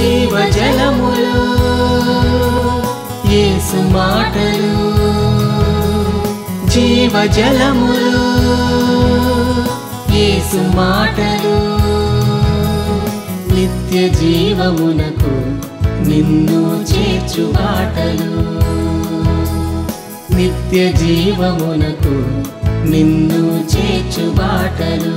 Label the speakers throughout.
Speaker 1: జీవజలములు యేసు మాటలు జీవజలములు యేసు మాటలు నిత్య జీవమునకు నిన్ను చేర్చు బాటలు నిత్య జీవమునకు నిన్ను చేర్చు బాటలు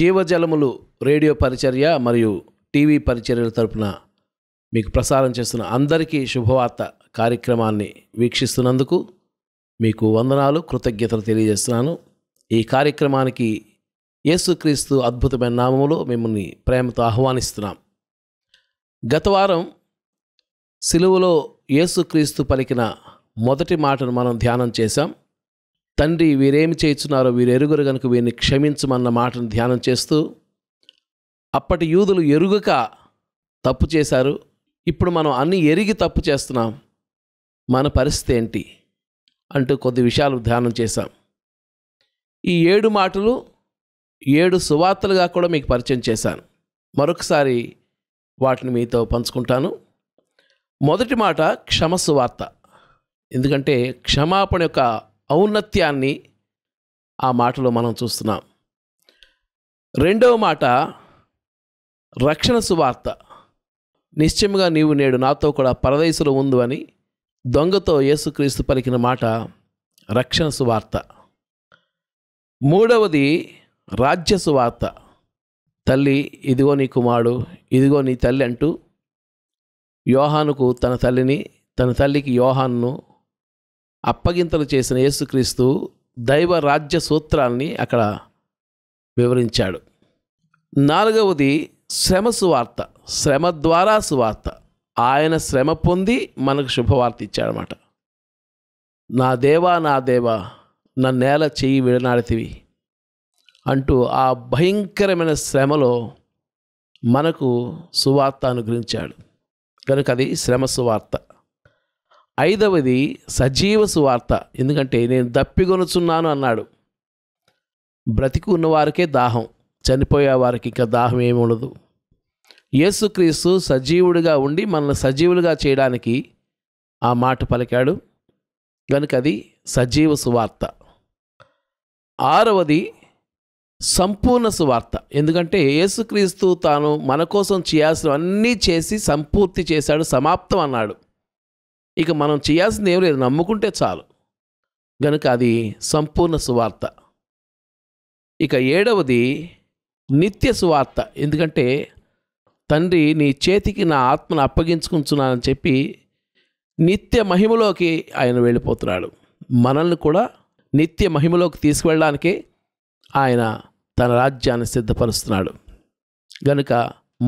Speaker 2: జీవజలములు రేడియో పరిచర్య మరియు టీవీ పరిచర్యల తరపున మీకు ప్రసారం చేస్తున్న అందరికీ శుభవార్త కార్యక్రమాన్ని వీక్షిస్తున్నందుకు మీకు వందనాలు కృతజ్ఞతలు తెలియజేస్తున్నాను ఈ కార్యక్రమానికి యేసుక్రీస్తు అద్భుతమైన నామములో మిమ్మల్ని ప్రేమతో ఆహ్వానిస్తున్నాం గత వారం సిలువలో యేసుక్రీస్తు పలికిన మొదటి మాటను మనం ధ్యానం చేశాం తండ్రి వీరేమి చేస్తున్నారో వీరు ఎరుగురు కనుక వీరిని క్షమించమన్న మాటను ధ్యానం చేస్తూ అప్పటి యూదులు ఎరుగక తప్పు చేశారు ఇప్పుడు మనం అన్ని ఎరిగి తప్పు చేస్తున్నాం మన పరిస్థితి ఏంటి అంటూ కొద్ది విషయాలు ధ్యానం చేశాం ఈ ఏడు మాటలు ఏడు సువార్తలుగా కూడా మీకు పరిచయం చేశాను మరొకసారి వాటిని మీతో పంచుకుంటాను మొదటి మాట క్షమ సువార్త ఎందుకంటే క్షమాపణ యొక్క ఔన్నత్యాన్ని ఆ మాటలో మనం చూస్తున్నాం రెండవ మాట రక్షణ సువార్త నిశ్చయముగా నీవు నేడు నాతో కూడా పరదేశులో ఉంది అని దొంగతో యేసుక్రీస్తు పలికిన మాట రక్షణ సువార్త మూడవది రాజ్య సువార్త తల్లి ఇదిగో నీ కుమారుడు ఇదిగో నీ తల్లి అంటూ యోహానుకు తన తల్లిని తన తల్లికి యోహాన్ను అప్పగింతలు చేసిన యేసుక్రీస్తు దైవ రాజ్య సూత్రాన్ని అక్కడ వివరించాడు నాలుగవది శ్రమ సువార్త శ్రమ ద్వారా సువార్త ఆయన శ్రమ పొంది మనకు శుభవార్త ఇచ్చాడనమాట నా దేవా నా దేవా నా నేల చెయ్యి విడనాడితివి అంటూ ఆ భయంకరమైన శ్రమలో మనకు సువార్త అనుగ్రహించాడు కనుక అది శ్రమ సువార్త ఐదవది సజీవ సువార్త ఎందుకంటే నేను దప్పిగొనుచున్నాను అన్నాడు బ్రతికి ఉన్నవారికే దాహం చనిపోయే వారికి ఇంకా దాహం ఏమి ఉండదు యేసుక్రీస్తు సజీవుడిగా ఉండి మనల్ని సజీవులుగా చేయడానికి ఆ మాట పలికాడు కనుక అది సజీవ సువార్త ఆరవది సంపూర్ణ సువార్త ఎందుకంటే యేసుక్రీస్తు తాను మన కోసం చేయాల్సిన అన్నీ చేసి సంపూర్తి చేశాడు సమాప్తం అన్నాడు ఇక మనం చేయాల్సింది ఏం లేదు నమ్ముకుంటే చాలు గనుక అది సంపూర్ణ సువార్త ఇక ఏడవది నిత్య సువార్త ఎందుకంటే తండ్రి నీ చేతికి నా ఆత్మను అప్పగించుకుంటున్నానని చెప్పి నిత్య మహిమలోకి ఆయన వెళ్ళిపోతున్నాడు మనల్ని కూడా నిత్య మహిమలోకి తీసుకువెళ్ళడానికే ఆయన తన రాజ్యాన్ని సిద్ధపరుస్తున్నాడు గనుక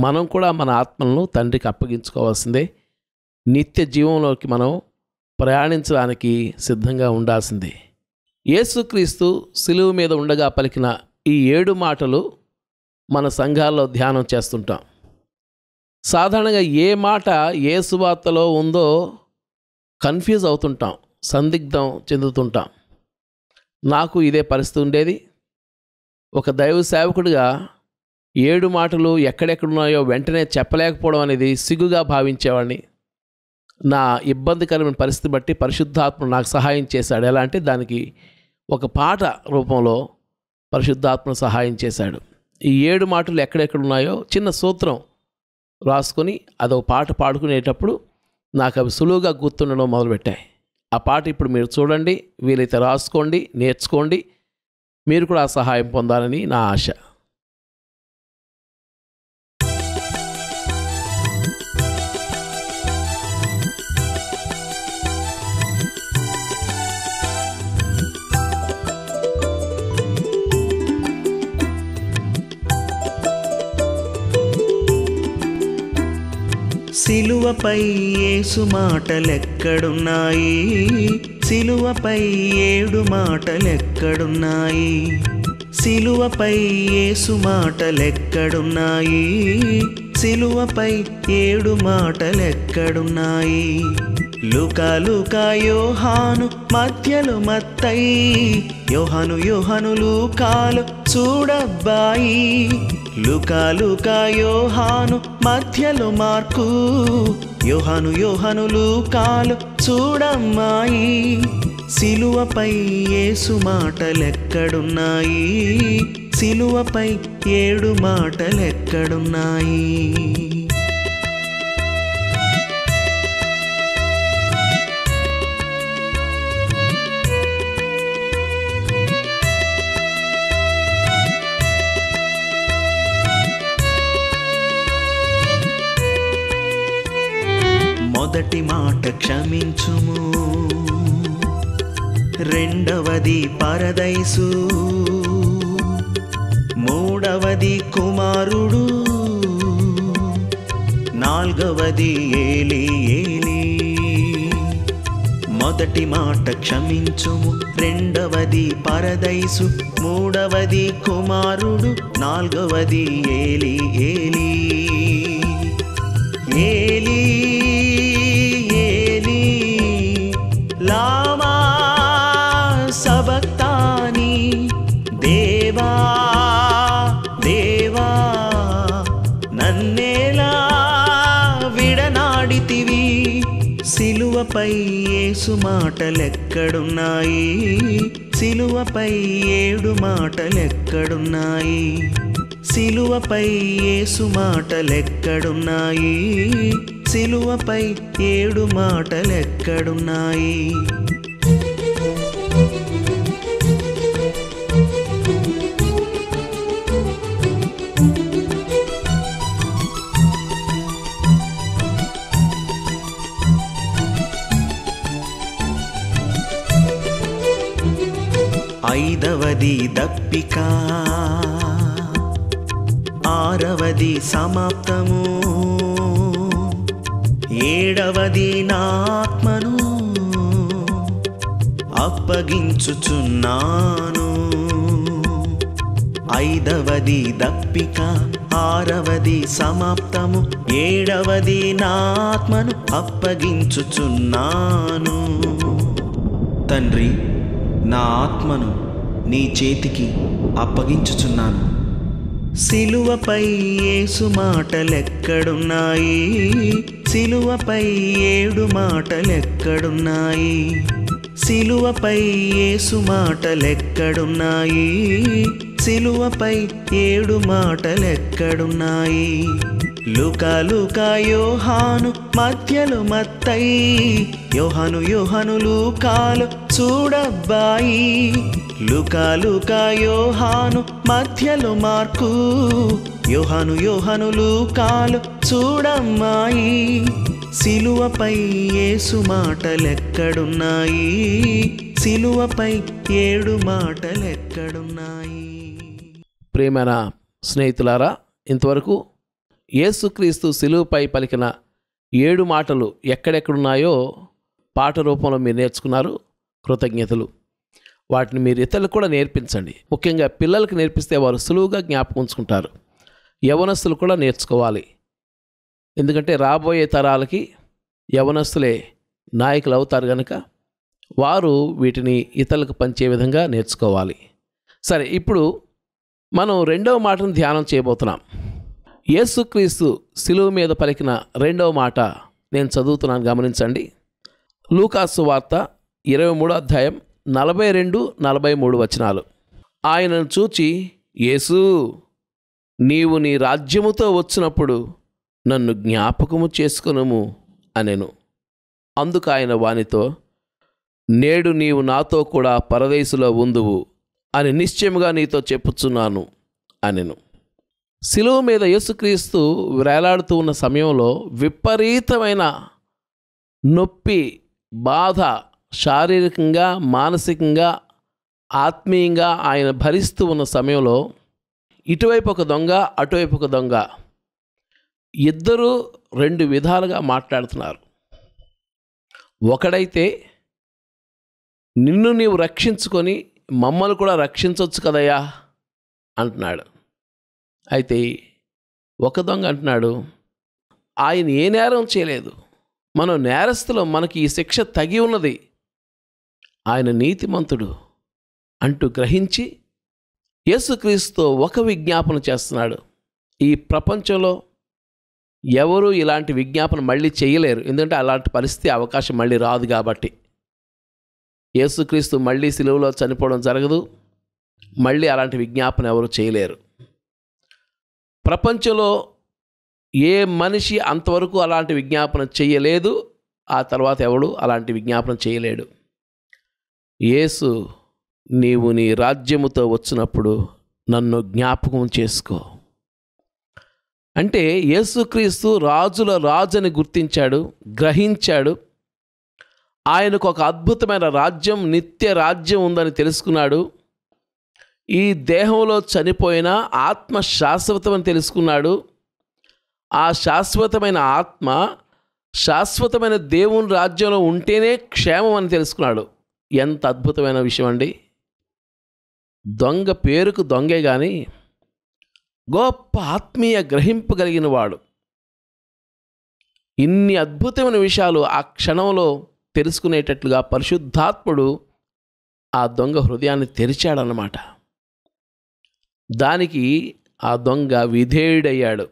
Speaker 2: మనం కూడా మన ఆత్మలను తండ్రికి అప్పగించుకోవాల్సిందే నిత్య జీవంలోకి మనం ప్రయాణించడానికి సిద్ధంగా ఉండాల్సింది యేసుక్రీస్తు సిలువు మీద ఉండగా పలికిన ఈ ఏడు మాటలు మన సంఘాల్లో ధ్యానం చేస్తుంటాం సాధారణంగా ఏ మాట ఏ సువార్తలో ఉందో కన్ఫ్యూజ్ అవుతుంటాం సందిగ్ధం చెందుతుంటాం నాకు ఇదే పరిస్థితి ఉండేది ఒక దైవ సేవకుడిగా ఏడు మాటలు ఎక్కడెక్కడున్నాయో వెంటనే చెప్పలేకపోవడం అనేది సిగ్గుగా భావించేవాడిని నా ఇబ్బందికరమైన పరిస్థితి బట్టి పరిశుద్ధాత్మ నాకు సహాయం చేశాడు ఎలా అంటే దానికి ఒక పాట రూపంలో పరిశుద్ధాత్మ సహాయం చేశాడు ఈ ఏడు మాటలు ఎక్కడెక్కడ ఉన్నాయో చిన్న సూత్రం రాసుకొని అదొక పాట పాడుకునేటప్పుడు నాకు అవి సులువుగా గుర్తుండడం మొదలుపెట్టాయి ఆ పాట ఇప్పుడు మీరు చూడండి వీలైతే రాసుకోండి నేర్చుకోండి మీరు కూడా సహాయం పొందాలని నా ఆశ
Speaker 1: సిలువపై ఏసు మాటలెక్కడున్నాయి సిలువపై ఏడు మాటలెక్కడున్నాయి సిలువపై ఏసు మాటలెక్కడున్నాయి సిలువపై ఏడు మాటలెక్కడున్నాయి లుకాలుకాయో హాను మధ్యలు మత్తయి యోహను యోహనులు కాలు చూడబ్బాయి లుకాలుకాయో హాను మధ్యలు మార్కు యోహను యోహనులు కాలు చూడమ్మాయి సిలువపై ఏసు మాటలెక్కడున్నాయి సిలువపై ఏడు మాటలెక్కడున్నాయి మొదటి మాట క్షమించుము రెండవది పరదైసు మూడవది కుమారుడు నాల్గవది ఏలి ఏలి మొదటి మాట క్షమించుము రెండవది పరదైసు మూడవది కుమారుడు నాల్గవది ఏలి ఏలి ఏ సిలువపై ఏసు మాటలెక్కడున్నాయి సిలువపై ఏడు మాటలెక్కడున్నాయి సిలువపై ఏసు మాటలెక్కడున్నాయి సిలువపై ఏడు మాటలెక్కడున్నాయి ఐదవది దప్పిక ఆరవది సమాప్తము ఏడవది నాత్మను అప్పగించుచున్నాను ఐదవది దప్పిక ఆరవది సమాప్తము ఏడవది నాత్మను అప్పగించుచున్నాను తండ్రి నా ఆత్మను నీ చేతికి అప్పగించుచున్నాను సిలువపై ఏసు మాటలెక్కడున్నాయి సిలువపై ఏడు మాటలెక్కడున్నాయి సిలువపై ఏసు మాటలెక్కడున్నాయి సిలువపై ఏడు మాటలెక్కడున్నాయి యోహాను మధ్యలు మత్తయి యోహను యోహనులు కాలు చూడబ్బాయి లుకా యోహాను మధ్యలో మార్కు యోహాను యోహాను లూకాలు చూడమ్మాయి సిలువపై ఏసు మాటలెక్కడున్నాయి సిలువపై ఏడు మాటలెక్కడున్నాయి
Speaker 2: ప్రేమైన స్నేహితులారా ఇంతవరకు ఏసుక్రీస్తు సిలువపై పలికిన ఏడు మాటలు ఎక్కడెక్కడున్నాయో పాట రూపంలో మీరు నేర్చుకున్నారు కృతజ్ఞతలు వాటిని మీరు ఇతరులకు కూడా నేర్పించండి ముఖ్యంగా పిల్లలకు నేర్పిస్తే వారు సులువుగా జ్ఞాపకం ఉంచుకుంటారు యవనస్తులు కూడా నేర్చుకోవాలి ఎందుకంటే రాబోయే తరాలకి యవనస్తులే నాయకులు అవుతారు కనుక వారు వీటిని ఇతరులకు పంచే విధంగా నేర్చుకోవాలి సరే ఇప్పుడు మనం రెండవ మాటను ధ్యానం చేయబోతున్నాం యేసుక్రీస్తు సిలువు మీద పలికిన రెండవ మాట నేను చదువుతున్నాను గమనించండి లూకాసు వార్త ఇరవై మూడో అధ్యాయం నలభై రెండు నలభై మూడు వచనాలు ఆయనను చూచి యేసు నీవు నీ రాజ్యముతో వచ్చినప్పుడు నన్ను జ్ఞాపకము చేసుకునము అనెను అందుకు ఆయన వానితో నేడు నీవు నాతో కూడా పరదేశులో ఉందువు అని నిశ్చయముగా నీతో చెప్పుచున్నాను అనెను శిలువ మీద యేసుక్రీస్తు వేలాడుతూ ఉన్న సమయంలో విపరీతమైన నొప్పి బాధ శారీరకంగా మానసికంగా ఆత్మీయంగా ఆయన భరిస్తూ ఉన్న సమయంలో ఇటువైపు ఒక దొంగ అటువైపు ఒక దొంగ ఇద్దరు రెండు విధాలుగా మాట్లాడుతున్నారు ఒకడైతే నిన్ను నీవు రక్షించుకొని మమ్మల్ని కూడా రక్షించవచ్చు కదయ్యా అంటున్నాడు అయితే ఒక దొంగ అంటున్నాడు ఆయన ఏ నేరం చేయలేదు మనం నేరస్తులు మనకి ఈ శిక్ష తగి ఉన్నది ఆయన నీతిమంతుడు అంటూ గ్రహించి యేసుక్రీస్తు ఒక విజ్ఞాపన చేస్తున్నాడు ఈ ప్రపంచంలో ఎవరు ఇలాంటి విజ్ఞాపన మళ్ళీ చేయలేరు ఎందుకంటే అలాంటి పరిస్థితి అవకాశం మళ్ళీ రాదు కాబట్టి యేసుక్రీస్తు మళ్ళీ సిలువలో చనిపోవడం జరగదు మళ్ళీ అలాంటి విజ్ఞాపన ఎవరు చేయలేరు ప్రపంచంలో ఏ మనిషి అంతవరకు అలాంటి విజ్ఞాపన చేయలేదు ఆ తర్వాత ఎవడు అలాంటి విజ్ఞాపన చేయలేడు యేసు నీవు నీ రాజ్యముతో వచ్చినప్పుడు నన్ను జ్ఞాపకం చేసుకో అంటే యేసుక్రీస్తు రాజుల రాజని గుర్తించాడు గ్రహించాడు ఆయనకు ఒక అద్భుతమైన రాజ్యం నిత్య రాజ్యం ఉందని తెలుసుకున్నాడు ఈ దేహంలో చనిపోయిన ఆత్మ శాశ్వతమని తెలుసుకున్నాడు ఆ శాశ్వతమైన ఆత్మ శాశ్వతమైన దేవుని రాజ్యంలో ఉంటేనే క్షేమం అని తెలుసుకున్నాడు ఎంత అద్భుతమైన విషయం అండి దొంగ పేరుకు దొంగే కానీ గొప్ప ఆత్మీయ గ్రహింపగలిగిన వాడు ఇన్ని అద్భుతమైన విషయాలు ఆ క్షణంలో తెలుసుకునేటట్లుగా పరిశుద్ధాత్ముడు ఆ దొంగ హృదయాన్ని తెరిచాడనమాట దానికి ఆ దొంగ విధేయుడయ్యాడు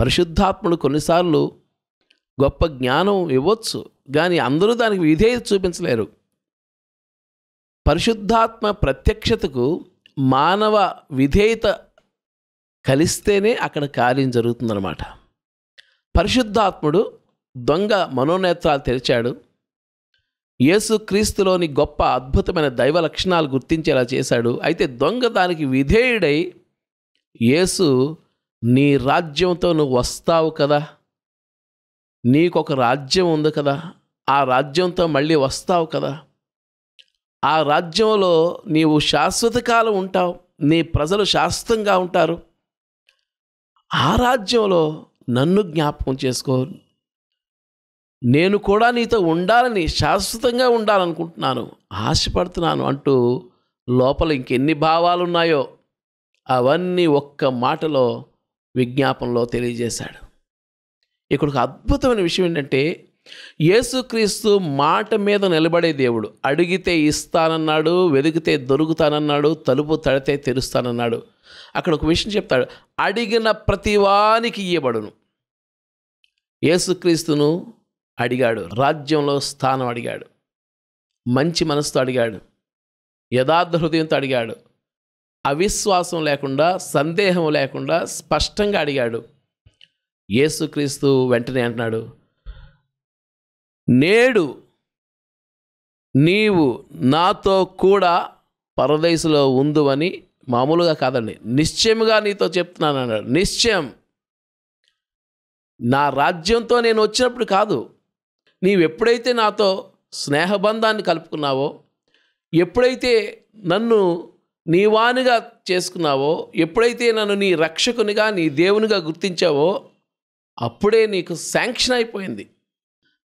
Speaker 2: పరిశుద్ధాత్ముడు కొన్నిసార్లు గొప్ప జ్ఞానం ఇవ్వచ్చు కానీ అందరూ దానికి విధేయత చూపించలేరు పరిశుద్ధాత్మ ప్రత్యక్షతకు మానవ విధేయత కలిస్తేనే అక్కడ కార్యం జరుగుతుందన్నమాట పరిశుద్ధాత్ముడు దొంగ మనోనేత్రాలు తెరిచాడు యేసుక్రీస్తులోని గొప్ప అద్భుతమైన దైవ లక్షణాలు గుర్తించేలా చేశాడు అయితే దొంగ దానికి విధేయుడై యేసు నీ రాజ్యంతో నువ్వు వస్తావు కదా నీకొక రాజ్యం ఉంది కదా ఆ రాజ్యంతో మళ్ళీ వస్తావు కదా ఆ రాజ్యంలో నీవు శాశ్వత కాలం ఉంటావు నీ ప్రజలు శాశ్వతంగా ఉంటారు ఆ రాజ్యంలో నన్ను జ్ఞాపకం చేసుకో నేను కూడా నీతో ఉండాలని శాశ్వతంగా ఉండాలనుకుంటున్నాను ఆశపడుతున్నాను అంటూ లోపల ఇంకెన్ని భావాలు ఉన్నాయో అవన్నీ ఒక్క మాటలో విజ్ఞాపనలో తెలియజేశాడు ఇక్కడ ఒక అద్భుతమైన విషయం ఏంటంటే యేసుక్రీస్తు మాట మీద నిలబడే దేవుడు అడిగితే ఇస్తానన్నాడు వెదిగితే దొరుకుతానన్నాడు తలుపు తడితే తెరుస్తానన్నాడు అక్కడ ఒక విషయం చెప్తాడు అడిగిన ప్రతివానికి ఇయ్యబడును యేసుక్రీస్తును అడిగాడు రాజ్యంలో స్థానం అడిగాడు మంచి మనసుతో అడిగాడు యథార్థ హృదయంతో అడిగాడు అవిశ్వాసం లేకుండా సందేహం లేకుండా స్పష్టంగా అడిగాడు యేసుక్రీస్తు వెంటనే అంటున్నాడు నేడు నీవు నాతో కూడా పరదేశంలో అని మామూలుగా కాదండి నిశ్చయముగా నీతో చెప్తున్నాను అన్నాడు నిశ్చయం నా రాజ్యంతో నేను వచ్చినప్పుడు కాదు నీవు ఎప్పుడైతే నాతో స్నేహబంధాన్ని కలుపుకున్నావో ఎప్పుడైతే నన్ను నీవానిగా చేసుకున్నావో ఎప్పుడైతే నన్ను నీ రక్షకునిగా నీ దేవునిగా గుర్తించావో అప్పుడే నీకు శాంక్షన్ అయిపోయింది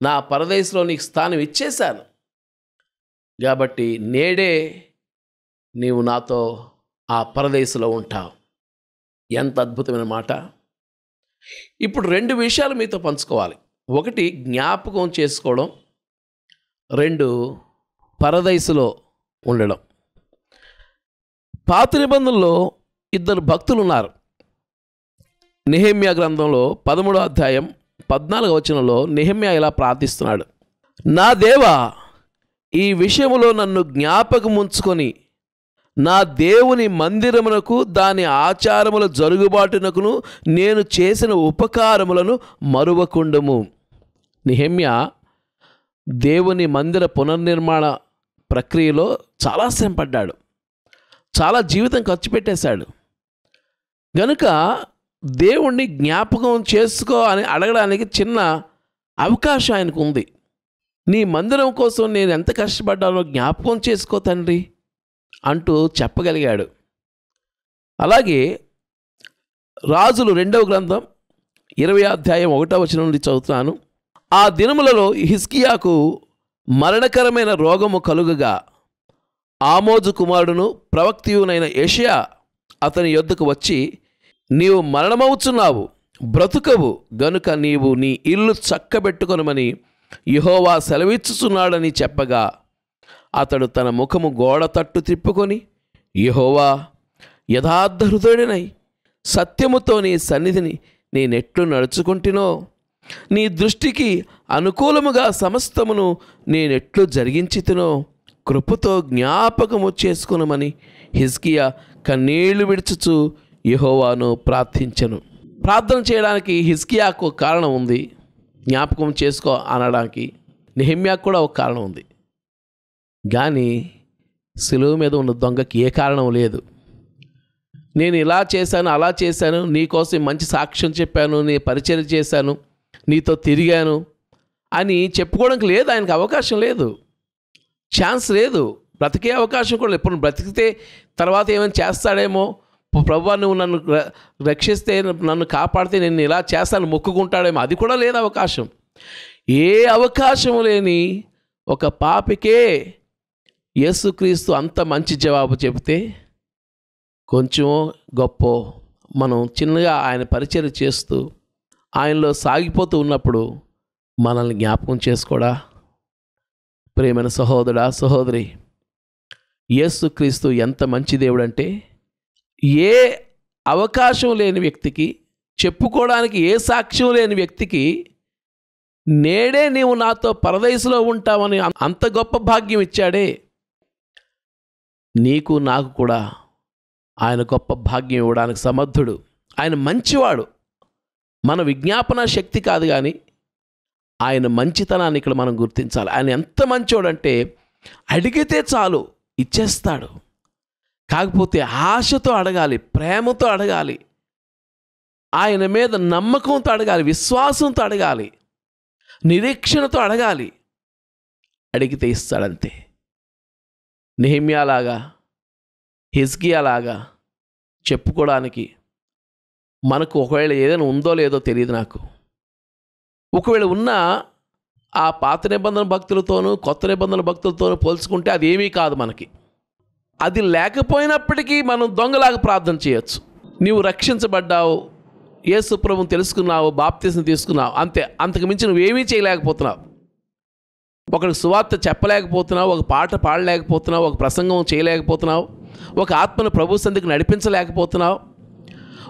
Speaker 2: నా పరదేశంలో నీకు స్థానం ఇచ్చేశాను కాబట్టి నేడే నీవు నాతో ఆ పరదేశంలో ఉంటావు ఎంత అద్భుతమైన మాట ఇప్పుడు రెండు విషయాలు మీతో పంచుకోవాలి ఒకటి జ్ఞాపకం చేసుకోవడం రెండు పరదేశంలో ఉండడం పాత నిబంధనలో ఇద్దరు భక్తులు ఉన్నారు నిహేమ్య గ్రంథంలో పదమూడో అధ్యాయం పద్నాలుగు వచనంలో నిహమ్య ఇలా ప్రార్థిస్తున్నాడు నా దేవా ఈ విషయంలో నన్ను జ్ఞాపకం ఉంచుకొని నా దేవుని మందిరమునకు దాని ఆచారముల జరుగుబాటునకును నేను చేసిన ఉపకారములను మరువకుండము నిహమ్య దేవుని మందిర పునర్నిర్మాణ ప్రక్రియలో చాలా శ్రమపడ్డాడు చాలా జీవితం ఖర్చు పెట్టేశాడు గనుక దేవుణ్ణి జ్ఞాపకం చేసుకో అని అడగడానికి చిన్న అవకాశం ఆయనకు ఉంది నీ మందిరం కోసం నేను ఎంత కష్టపడ్డానో జ్ఞాపకం చేసుకో తండ్రి అంటూ చెప్పగలిగాడు అలాగే రాజులు రెండవ గ్రంథం ఇరవై అధ్యాయం ఒకటో వచ్చిన నుండి చదువుతున్నాను ఆ దినములలో హిస్కియాకు మరణకరమైన రోగము కలుగగా ఆమోజు కుమారుడును ప్రవక్తియునైన ఏషియా అతని యొద్దకు వచ్చి నీవు మరణమవుచున్నావు బ్రతుకవు గనుక నీవు నీ ఇల్లు చక్కబెట్టుకొనమని యహోవా సెలవిచ్చుచున్నాడని చెప్పగా అతడు తన ముఖము గోడ తట్టు తిప్పుకొని యహోవా యథార్థ హృదయుడినై సత్యముతో నీ సన్నిధిని నేనెట్లు నడుచుకుంటునో నీ దృష్టికి అనుకూలముగా సమస్తమును నేనెట్లు జరిగించితినో కృపతో జ్ఞాపకము చేసుకునమని హిజ్కియా కన్నీళ్లు విడుచుచు యహోవాను ప్రార్థించను ప్రార్థన చేయడానికి హిస్కియాకు కారణం ఉంది జ్ఞాపకం చేసుకో అనడానికి నిహిమ్యాకు కూడా ఒక కారణం ఉంది కానీ సులువు మీద ఉన్న దొంగకి ఏ కారణం లేదు నేను ఇలా చేశాను అలా చేశాను నీకోసం మంచి సాక్ష్యం చెప్పాను నీ పరిచయం చేశాను నీతో తిరిగాను అని చెప్పుకోవడానికి లేదు ఆయనకు అవకాశం లేదు ఛాన్స్ లేదు బ్రతికే అవకాశం కూడా ఇప్పుడు బ్రతికితే తర్వాత ఏమైనా చేస్తాడేమో ప్రభు నువ్వు నన్ను రక్షిస్తే నన్ను కాపాడితే నేను ఇలా చేస్తాను మొక్కుకుంటాడేమో అది కూడా లేదు అవకాశం ఏ అవకాశం లేని ఒక పాపికే యేసుక్రీస్తు అంత మంచి జవాబు చెబితే కొంచెం గొప్ప మనం చిన్నగా ఆయన పరిచయం చేస్తూ ఆయనలో సాగిపోతూ ఉన్నప్పుడు మనల్ని జ్ఞాపకం చేసుకోడా ప్రేమైన సహోదరా సహోదరి యేసుక్రీస్తు ఎంత మంచి దేవుడంటే ఏ అవకాశం లేని వ్యక్తికి చెప్పుకోవడానికి ఏ సాక్ష్యం లేని వ్యక్తికి నేడే నీవు నాతో పరదయసులో ఉంటావని అంత గొప్ప భాగ్యం ఇచ్చాడే నీకు నాకు కూడా ఆయన గొప్ప భాగ్యం ఇవ్వడానికి సమర్థుడు ఆయన మంచివాడు మన విజ్ఞాపన శక్తి కాదు కానీ ఆయన మంచితనాన్ని ఇక్కడ మనం గుర్తించాలి ఆయన ఎంత అంటే అడిగితే చాలు ఇచ్చేస్తాడు కాకపోతే ఆశతో అడగాలి ప్రేమతో అడగాలి ఆయన మీద నమ్మకంతో అడగాలి విశ్వాసంతో అడగాలి నిరీక్షణతో అడగాలి అడిగితే ఇస్తాడంతే నెహిమ్యాలాగా హిజ్గియాలాగా చెప్పుకోవడానికి మనకు ఒకవేళ ఏదైనా ఉందో లేదో తెలియదు నాకు ఒకవేళ ఉన్న ఆ పాత నిబంధన భక్తులతోనూ కొత్త నిబంధన భక్తులతోనూ పోల్చుకుంటే అది ఏమీ కాదు మనకి అది లేకపోయినప్పటికీ మనం దొంగలాగా ప్రార్థన చేయొచ్చు నీవు రక్షించబడ్డావు ఏ సుప్రభం తెలుసుకున్నావు బాప్తీసం తీసుకున్నావు అంతే అంతకు మించి నువ్వేమీ చేయలేకపోతున్నావు ఒకరికి సువార్త చెప్పలేకపోతున్నావు ఒక పాట పాడలేకపోతున్నావు ఒక ప్రసంగం చేయలేకపోతున్నావు ఒక ఆత్మను ప్రభు సందికి నడిపించలేకపోతున్నావు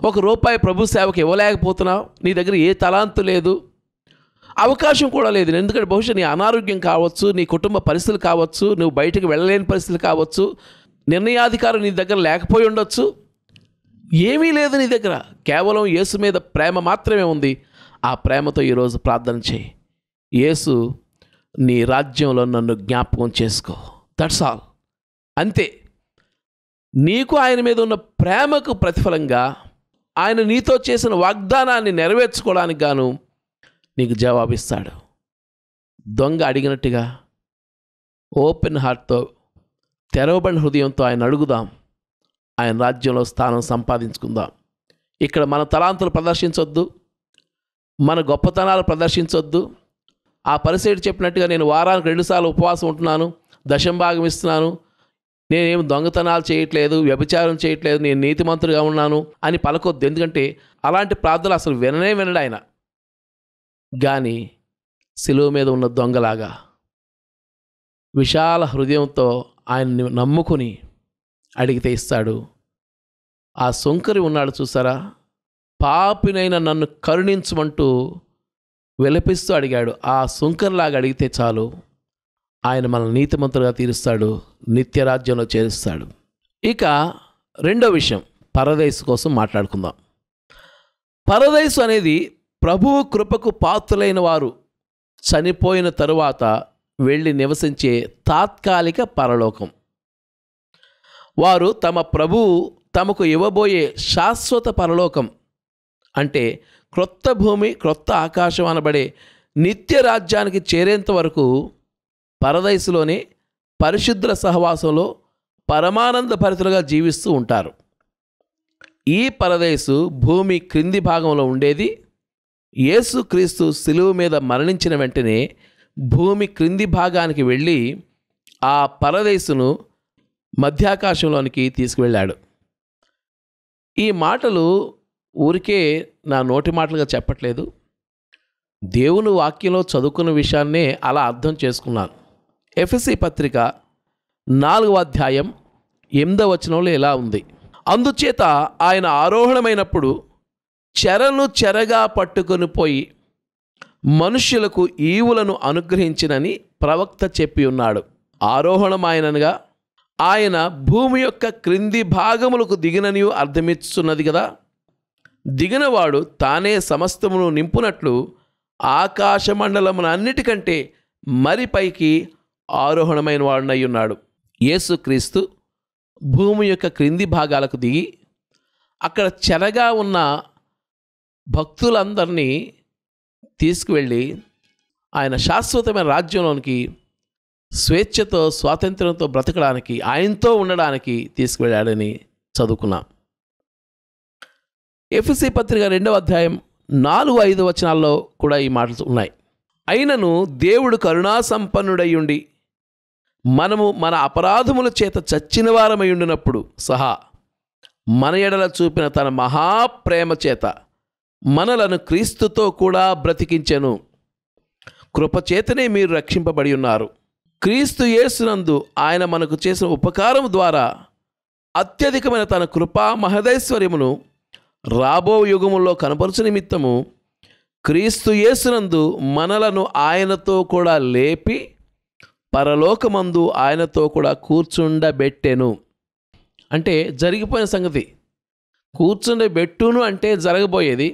Speaker 2: ఒక రూపాయి ప్రభు సేవకు ఇవ్వలేకపోతున్నావు నీ దగ్గర ఏ తలాంతు లేదు అవకాశం కూడా లేదు ఎందుకంటే బహుశా నీ అనారోగ్యం కావచ్చు నీ కుటుంబ పరిస్థితులు కావచ్చు నువ్వు బయటకు వెళ్ళలేని పరిస్థితులు కావచ్చు నిర్ణయాధికారం నీ దగ్గర లేకపోయి ఉండొచ్చు ఏమీ లేదు నీ దగ్గర కేవలం యేసు మీద ప్రేమ మాత్రమే ఉంది ఆ ప్రేమతో ఈరోజు ప్రార్థన చేయి యేసు నీ రాజ్యంలో నన్ను జ్ఞాపకం చేసుకో దట్స్ ఆల్ అంతే నీకు ఆయన మీద ఉన్న ప్రేమకు ప్రతిఫలంగా ఆయన నీతో చేసిన వాగ్దానాన్ని నెరవేర్చుకోవడానికి గాను నీకు జవాబిస్తాడు దొంగ అడిగినట్టుగా ఓపెన్ హార్ట్తో తెరవబడిన హృదయంతో ఆయన అడుగుదాం ఆయన రాజ్యంలో స్థానం సంపాదించుకుందాం ఇక్కడ మన తలాంతులు ప్రదర్శించొద్దు మన గొప్పతనాలు ప్రదర్శించొద్దు ఆ పరిసేడు చెప్పినట్టుగా నేను వారానికి రెండుసార్లు ఉపవాసం ఉంటున్నాను దశంభాగం ఇస్తున్నాను నేనేం దొంగతనాలు చేయట్లేదు వ్యభిచారం చేయట్లేదు నేను నీతిమంతుడిగా ఉన్నాను అని పలకొద్దు ఎందుకంటే అలాంటి ప్రార్థనలు అసలు విననే వినడు ఆయన కానీ సిలువ మీద ఉన్న దొంగలాగా విశాల హృదయంతో ఆయన్ని నమ్ముకుని అడిగితే ఇస్తాడు ఆ సొంకరి ఉన్నాడు చూసారా పాపినైన నన్ను కరుణించమంటూ విలపిస్తూ అడిగాడు ఆ సుంకర్లాగా అడిగితే చాలు ఆయన మన నీతిమంతులుగా తీరుస్తాడు నిత్యరాజ్యంలో చేరుస్తాడు ఇక రెండో విషయం పరదేశ్ కోసం మాట్లాడుకుందాం పరదేశు అనేది ప్రభువు కృపకు పాత్రులైన వారు చనిపోయిన తరువాత వెళ్ళి నివసించే తాత్కాలిక పరలోకం వారు తమ ప్రభువు తమకు ఇవ్వబోయే శాశ్వత పరలోకం అంటే క్రొత్త భూమి క్రొత్త ఆకాశం అనబడే నిత్య రాజ్యానికి చేరేంత వరకు పరదయసులోనే పరిశుద్ధుల సహవాసంలో పరమానంద పరితులుగా జీవిస్తూ ఉంటారు ఈ పరదేశు భూమి క్రింది భాగంలో ఉండేది యేసుక్రీస్తు శిలువు మీద మరణించిన వెంటనే భూమి క్రింది భాగానికి వెళ్ళి ఆ పరదేశును మధ్యాకాశంలోనికి తీసుకువెళ్ళాడు ఈ మాటలు ఊరికే నా నోటి మాటలుగా చెప్పట్లేదు దేవుని వాక్యంలో చదువుకున్న విషయాన్నే అలా అర్థం చేసుకున్నాను ఎఫ్ఎస్సి పత్రిక నాలుగవ అధ్యాయం ఎనిమిదవ వచనంలో ఇలా ఉంది అందుచేత ఆయన ఆరోహణమైనప్పుడు చెరను చెరగా పట్టుకొని పోయి మనుష్యులకు ఈవులను అనుగ్రహించినని ప్రవక్త చెప్పి ఉన్నాడు ఆరోహణమాయనగా ఆయన భూమి యొక్క క్రింది భాగములకు దిగిననియు అర్థమిస్తున్నది కదా దిగినవాడు తానే సమస్తమును నింపునట్లు ఆకాశమండలమునన్నిటికంటే మరి పైకి ఆరోహణమైన వాడునై ఉన్నాడు యేసుక్రీస్తు భూమి యొక్క క్రింది భాగాలకు దిగి అక్కడ చెరగా ఉన్న భక్తులందరినీ తీసుకువెళ్ళి ఆయన శాశ్వతమైన రాజ్యంలోనికి స్వేచ్ఛతో స్వాతంత్రంతో బ్రతకడానికి ఆయనతో ఉండడానికి తీసుకువెళ్ళాడని చదువుకున్నాం ఎఫ్సి పత్రిక రెండవ అధ్యాయం నాలుగు ఐదు వచనాల్లో కూడా ఈ మాటలు ఉన్నాయి అయినను దేవుడు కరుణా ఉండి మనము మన అపరాధముల చేత చచ్చిన వారమై ఉండినప్పుడు సహా మన ఎడల చూపిన తన మహాప్రేమ చేత మనలను క్రీస్తుతో కూడా బ్రతికించెను కృపచేతనే మీరు రక్షింపబడి ఉన్నారు క్రీస్తు యేసునందు ఆయన మనకు చేసిన ఉపకారం ద్వారా అత్యధికమైన తన కృపా మహదైశ్వర్యమును రాబో యుగములో కనపరచు నిమిత్తము క్రీస్తు యేసునందు మనలను ఆయనతో కూడా లేపి పరలోకమందు ఆయనతో కూడా కూర్చుండబెట్టెను అంటే జరిగిపోయిన సంగతి కూర్చుండబెట్టును అంటే జరగబోయేది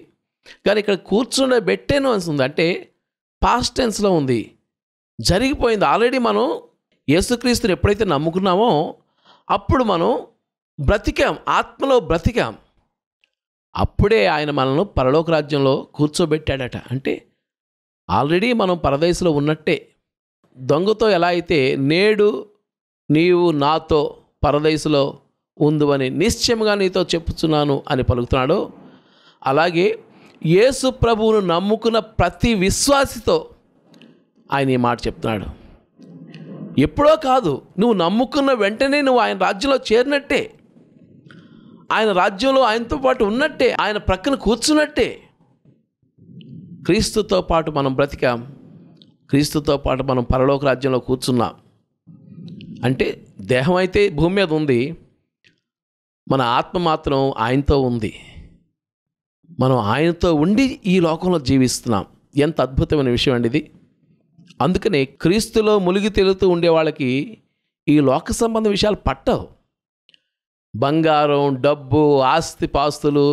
Speaker 2: కానీ ఇక్కడ కూర్చుండబెట్టేను అని అంటే పాస్ట్ టెన్స్లో ఉంది జరిగిపోయింది ఆల్రెడీ మనం యేసుక్రీస్తుని ఎప్పుడైతే నమ్ముకున్నామో అప్పుడు మనం బ్రతికాం ఆత్మలో బ్రతికాం అప్పుడే ఆయన మనల్ని పరలోక రాజ్యంలో కూర్చోబెట్టాడట అంటే ఆల్రెడీ మనం పరదేశంలో ఉన్నట్టే దొంగతో ఎలా అయితే నేడు నీవు నాతో పరదేశంలో ఉందని నిశ్చయంగా నీతో చెప్పుచున్నాను అని పలుకుతున్నాడు అలాగే యేసు ప్రభువును నమ్ముకున్న ప్రతి విశ్వాసితో ఆయన ఈ మాట చెప్తున్నాడు ఎప్పుడో కాదు నువ్వు నమ్ముకున్న వెంటనే నువ్వు ఆయన రాజ్యంలో చేరినట్టే ఆయన రాజ్యంలో ఆయనతో పాటు ఉన్నట్టే ఆయన ప్రక్కన కూర్చున్నట్టే క్రీస్తుతో పాటు మనం బ్రతికాం క్రీస్తుతో పాటు మనం పరలోక రాజ్యంలో కూర్చున్నాం అంటే దేహం అయితే భూమి మీద ఉంది మన ఆత్మ మాత్రం ఆయనతో ఉంది మనం ఆయనతో ఉండి ఈ లోకంలో జీవిస్తున్నాం ఎంత అద్భుతమైన విషయం అండి ఇది అందుకనే క్రీస్తులో మునిగి తేలుతూ ఉండే వాళ్ళకి ఈ లోక సంబంధ విషయాలు పట్టవు బంగారం డబ్బు ఆస్తిపాస్తులు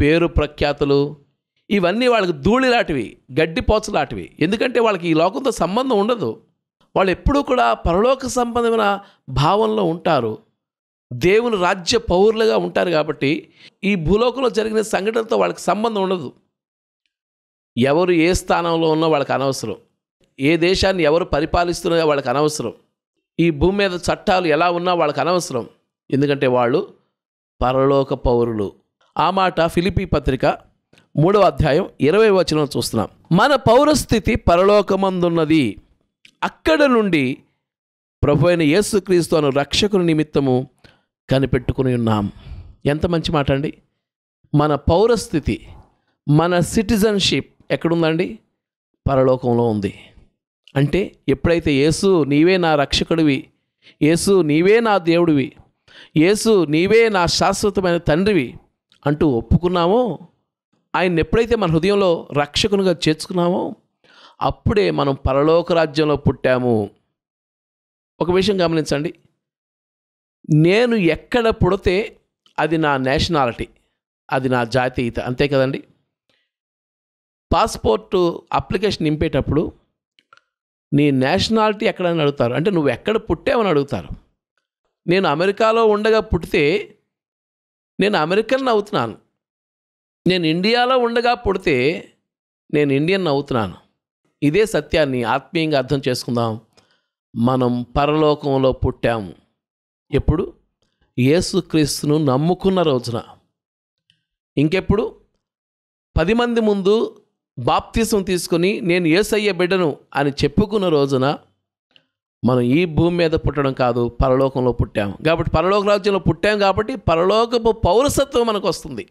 Speaker 2: పేరు ప్రఖ్యాతులు ఇవన్నీ వాళ్ళకి ధూళి లాంటివి గడ్డి ఎందుకంటే వాళ్ళకి ఈ లోకంతో సంబంధం ఉండదు వాళ్ళు ఎప్పుడూ కూడా పరలోక సంబంధమైన భావంలో ఉంటారు దేవుని రాజ్య పౌరులుగా ఉంటారు కాబట్టి ఈ భూలోకంలో జరిగిన సంఘటనతో వాళ్ళకి సంబంధం ఉండదు ఎవరు ఏ స్థానంలో ఉన్నా వాళ్ళకి అనవసరం ఏ దేశాన్ని ఎవరు పరిపాలిస్తున్నా వాళ్ళకి అనవసరం ఈ భూమి మీద చట్టాలు ఎలా ఉన్నా వాళ్ళకి అనవసరం ఎందుకంటే వాళ్ళు పరలోక పౌరులు ఆ మాట ఫిలిపి పత్రిక మూడవ అధ్యాయం ఇరవై వచనం చూస్తున్నాం మన పౌరస్థితి పరలోకమందున్నది అక్కడ నుండి ప్రభు అయిన యేసుక్రీస్తు అను రక్షకుని నిమిత్తము కనిపెట్టుకుని ఉన్నాం ఎంత మంచి మాట అండి మన పౌరస్థితి మన సిటిజన్షిప్ ఎక్కడుందండి పరలోకంలో ఉంది అంటే ఎప్పుడైతే యేసు నీవే నా రక్షకుడివి యేసు నీవే నా దేవుడివి యేసు నీవే నా శాశ్వతమైన తండ్రివి అంటూ ఒప్పుకున్నామో ఆయన ఎప్పుడైతే మన హృదయంలో రక్షకునిగా చేర్చుకున్నామో అప్పుడే మనం పరలోక రాజ్యంలో పుట్టాము ఒక విషయం గమనించండి నేను ఎక్కడ పుడితే అది నా నేషనాలిటీ అది నా జాతీయత అంతే కదండి పాస్పోర్టు అప్లికేషన్ నింపేటప్పుడు నీ నేషనాలిటీ ఎక్కడని అడుగుతారు అంటే నువ్వు ఎక్కడ పుట్టావని అడుగుతారు నేను అమెరికాలో ఉండగా పుడితే నేను అమెరికన్ అవుతున్నాను నేను ఇండియాలో ఉండగా పుడితే నేను ఇండియన్ అవుతున్నాను ఇదే సత్యాన్ని ఆత్మీయంగా అర్థం చేసుకుందాం మనం పరలోకంలో పుట్టాము ఎప్పుడు యేసుక్రీస్తును నమ్ముకున్న రోజున ఇంకెప్పుడు పది మంది ముందు బాప్తీసం తీసుకొని నేను ఏసయ్య బిడ్డను అని చెప్పుకున్న రోజున మనం ఈ భూమి మీద పుట్టడం కాదు పరలోకంలో పుట్టాము కాబట్టి పరలోక రాజ్యంలో పుట్టాం కాబట్టి పరలోకపు పౌరసత్వం మనకు వస్తుంది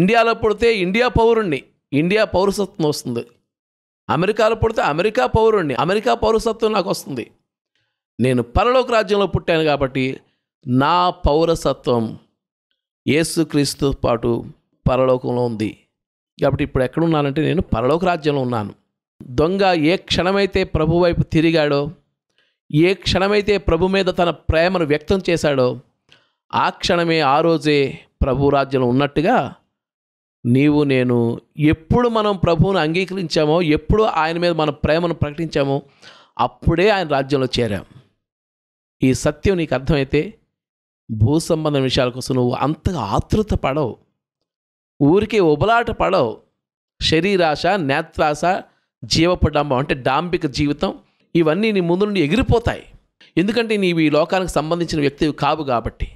Speaker 2: ఇండియాలో పుడితే ఇండియా పౌరుణ్ణి ఇండియా పౌరసత్వం వస్తుంది అమెరికాలో పుడితే అమెరికా పౌరుణ్ణి అమెరికా పౌరసత్వం నాకు వస్తుంది నేను పరలోక రాజ్యంలో పుట్టాను కాబట్టి నా పౌరసత్వం యేసుక్రీస్తు పాటు పరలోకంలో ఉంది కాబట్టి ఇప్పుడు ఎక్కడున్నానంటే నేను పరలోక రాజ్యంలో ఉన్నాను దొంగ ఏ క్షణమైతే ప్రభు వైపు తిరిగాడో ఏ క్షణమైతే ప్రభు మీద తన ప్రేమను వ్యక్తం చేశాడో ఆ క్షణమే ఆ రోజే ప్రభు రాజ్యంలో ఉన్నట్టుగా నీవు నేను ఎప్పుడు మనం ప్రభువును అంగీకరించామో ఎప్పుడు ఆయన మీద మన ప్రేమను ప్రకటించామో అప్పుడే ఆయన రాజ్యంలో చేరాం ఈ సత్యం నీకు అర్థమైతే భూ సంబంధం విషయాల కోసం నువ్వు అంతగా ఆతృత పడవు ఊరికే ఉబలాట పడవు శరీరాశ నేత్రాశ డాంబం అంటే డాంబిక జీవితం ఇవన్నీ నీ ముందు నుండి ఎగిరిపోతాయి ఎందుకంటే నీవు ఈ లోకానికి సంబంధించిన వ్యక్తివి కావు కాబట్టి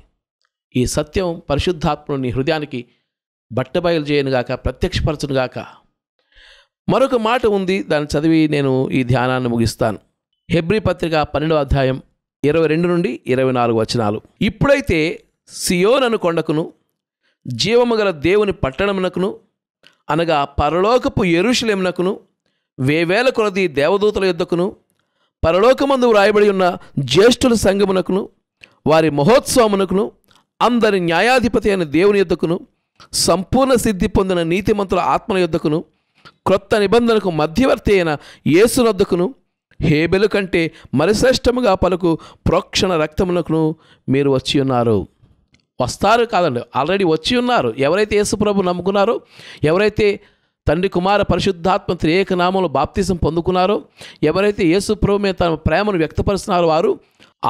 Speaker 2: ఈ సత్యం పరిశుద్ధాత్మను నీ హృదయానికి బట్టబయలు చేయనుగాక ప్రత్యక్షపరచునుగాక మరొక మాట ఉంది దాన్ని చదివి నేను ఈ ధ్యానాన్ని ముగిస్తాను హెబ్రి పత్రిక పన్నెండో అధ్యాయం ఇరవై రెండు నుండి ఇరవై నాలుగు వచనాలు ఇప్పుడైతే సియోనను కొండకును జీవము గల దేవుని పట్టణమునకును అనగా పరలోకపు ఎరుషులేమునకును వేవేల కొలది దేవదూతల యుద్ధకును పరలోకమందు వ్రాయబడి ఉన్న జ్యేష్ఠుల సంగమునకును వారి మహోత్సవమునకును అందరి న్యాయాధిపతి అయిన దేవుని యుద్ధకును సంపూర్ణ సిద్ధి పొందిన నీతిమంతుల ఆత్మల యుద్ధకును క్రొత్త నిబంధనకు మధ్యవర్తి అయిన యేసునొద్దకును హేబెలు కంటే మరిశ్రేష్టముగా పలుకు ప్రోక్షణ రక్తములకు మీరు వచ్చి ఉన్నారు వస్తారు కాదండి ఆల్రెడీ వచ్చి ఉన్నారు ఎవరైతే యేసుప్రభు నమ్ముకున్నారో ఎవరైతే తండ్రి కుమార పరిశుద్ధాత్మ త్రియేక నామంలో బాప్తిజం పొందుకున్నారో ఎవరైతే యేసుప్రభు మీద తన ప్రేమను వ్యక్తపరుస్తున్నారో వారు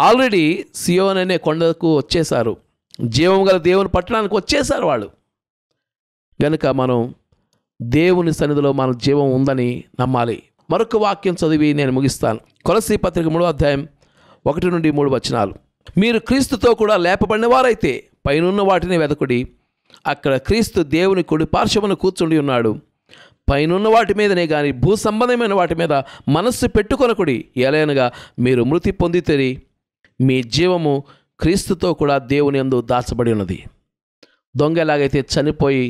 Speaker 2: ఆల్రెడీ సియోన్ అనే కొండకు వచ్చేశారు జీవం గల దేవుని పట్టణానికి వచ్చేశారు వాళ్ళు కనుక మనం దేవుని సన్నిధిలో మన జీవం ఉందని నమ్మాలి మరొక వాక్యం చదివి నేను ముగిస్తాను కొలసీ పత్రిక మూడో అధ్యాయం ఒకటి నుండి మూడు వచనాలు మీరు క్రీస్తుతో కూడా లేపబడిన వారైతే పైనున్న వాటిని వెతకుడి అక్కడ క్రీస్తు దేవుని కుడి పార్శ్వమును కూర్చుండి ఉన్నాడు పైనున్న వాటి మీదనే కానీ భూ సంబంధమైన వాటి మీద మనస్సు పెట్టుకొనకుడి ఎలైనగా మీరు మృతి పొందితేరి మీ జీవము క్రీస్తుతో కూడా దేవుని అందు దాచబడి ఉన్నది దొంగ ఎలాగైతే చనిపోయి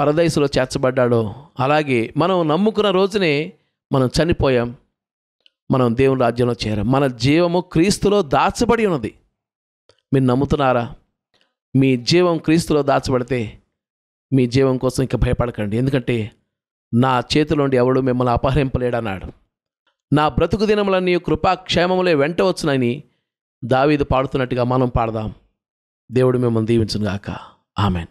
Speaker 2: పరదైసులో చేర్చబడ్డాడు అలాగే మనం నమ్ముకున్న రోజునే మనం చనిపోయాం మనం దేవుని రాజ్యంలో చేరాం మన జీవము క్రీస్తులో దాచబడి ఉన్నది మీరు నమ్ముతున్నారా మీ జీవం క్రీస్తులో దాచబడితే మీ జీవం కోసం ఇంకా భయపడకండి ఎందుకంటే నా చేతిలోండి ఎవడు మిమ్మల్ని అపహరింపలేడన్నాడు నా బ్రతుకు దినములన్నీ కృపాక్షేమములే వెంట వచ్చునని దావీదు పాడుతున్నట్టుగా మనం పాడదాం దేవుడు మిమ్మల్ని గాక ఆమెన్